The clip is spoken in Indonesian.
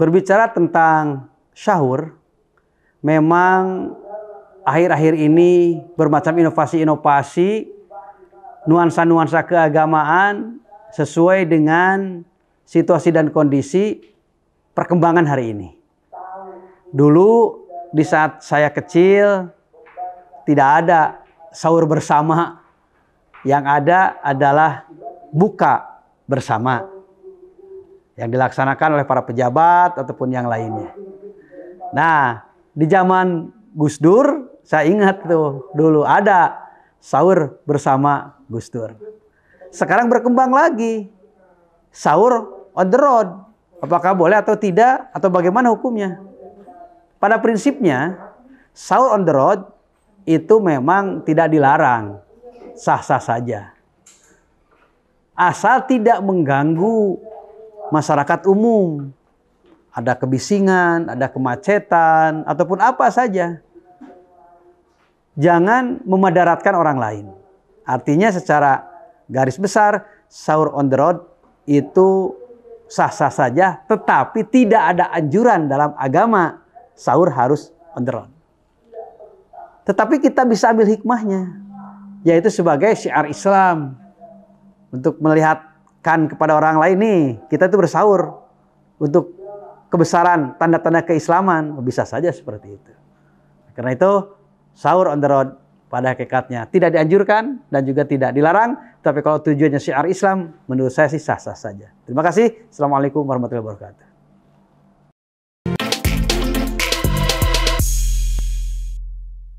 Berbicara tentang sahur, memang akhir-akhir ini bermacam inovasi-inovasi, nuansa-nuansa keagamaan sesuai dengan situasi dan kondisi perkembangan hari ini. Dulu di saat saya kecil tidak ada sahur bersama, yang ada adalah buka bersama yang dilaksanakan oleh para pejabat ataupun yang lainnya. Nah, di zaman Gus Dur, saya ingat tuh dulu ada sahur bersama Gus Dur. Sekarang berkembang lagi. Sahur on the road. Apakah boleh atau tidak atau bagaimana hukumnya? Pada prinsipnya, sahur on the road itu memang tidak dilarang. Sah-sah saja. Asal tidak mengganggu masyarakat umum. Ada kebisingan, ada kemacetan, ataupun apa saja. Jangan memadaratkan orang lain. Artinya secara garis besar, sahur on the road itu sah-sah saja, tetapi tidak ada anjuran dalam agama sahur harus on the road. Tetapi kita bisa ambil hikmahnya, yaitu sebagai syiar Islam untuk melihat kan kepada orang lain nih kita itu bersaur untuk kebesaran tanda-tanda keislaman oh, bisa saja seperti itu karena itu sahur on the road pada hakikatnya tidak dianjurkan dan juga tidak dilarang tapi kalau tujuannya syiar Islam menurut saya sih sah-sah saja terima kasih assalamualaikum warahmatullahi wabarakatuh